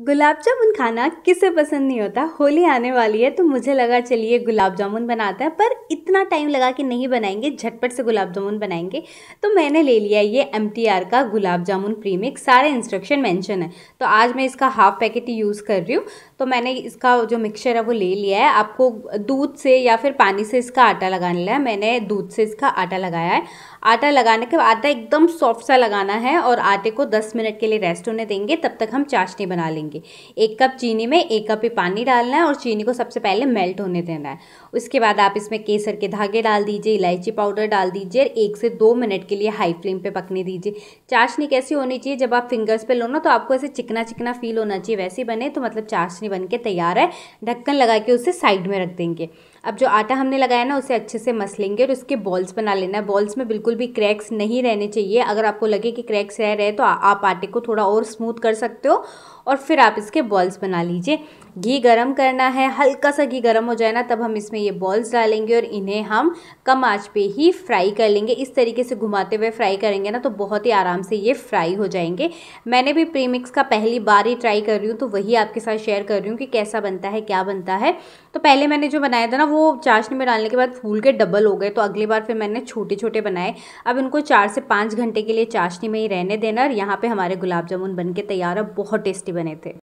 गुलाब जामुन खाना किसे पसंद नहीं होता होली आने वाली है तो मुझे लगा चलिए गुलाब जामुन बनाते हैं पर इतना टाइम लगा कि नहीं बनाएंगे झटपट से गुलाब जामुन बनाएंगे तो मैंने ले लिया ये एम का गुलाब जामुन प्रीमिक सारे इंस्ट्रक्शन मेंशन है तो आज मैं इसका हाफ पैकेट ही यूज़ कर रही हूँ तो मैंने इसका जो मिक्सचर है वो ले लिया है आपको दूध से या फिर पानी से इसका आटा लगाने लिया है मैंने दूध से इसका आटा लगाया है आटा लगाने के बाद आटा एकदम सॉफ्ट सा लगाना है और आटे को दस मिनट के लिए रेस्ट होने देंगे तब तक हम चाशनी बना लेंगे डालेंगे एक कप चीनी में एक कप ही पानी डालना है और चीनी को सबसे पहले मेल्ट होने देना है उसके बाद आप इसमें केसर के धागे डाल दीजिए इलायची पाउडर डाल दीजिए एक से दो मिनट के लिए हाई फ्लेम पर पकने दीजिए चाशनी कैसी होनी चाहिए जब आप फिंगर्स पर लो ना तो आपको ऐसे चिकना चिकना फील होना चाहिए वैसे बने तो मतलब चाशनी बन के तैयार है ढक्कन लगा के उसे साइड में रख देंगे अब जो आटा हमने लगाया ना उसे अच्छे से मस लेंगे और उसके बॉल्स बना लेना है बॉल्स में बिल्कुल भी क्रैक्स नहीं रहने चाहिए अगर आपको लगे कि क्रैक्स रह रहे तो आप आटे को थोड़ा और स्मूथ कर सकते हो और फिर आप इसके बॉल्स बना लीजिए घी गरम करना है हल्का सा घी गरम हो जाए ना तब हम इसमें ये बॉल्स डालेंगे और इन्हें हम कम आंच पे ही फ्राई कर लेंगे इस तरीके से घुमाते हुए फ्राई करेंगे ना तो बहुत ही आराम से ये फ्राई हो जाएंगे मैंने भी प्रीमिक्स का पहली बार ही ट्राई कर रही हूँ तो वही आपके साथ शेयर कर रही हूँ कि कैसा बनता है क्या बनता है तो पहले मैंने जो बनाया था ना वो चाशनी में डालने के बाद फूल के डबल हो गए तो अगली बार फिर मैंने छोटे छोटे बनाए अब इनको चार से पाँच घंटे के लिए चाशनी में ही रहने देना और यहाँ पर हमारे गुलाब जामुन बन के तैयार और बहुत टेस्टी बने थे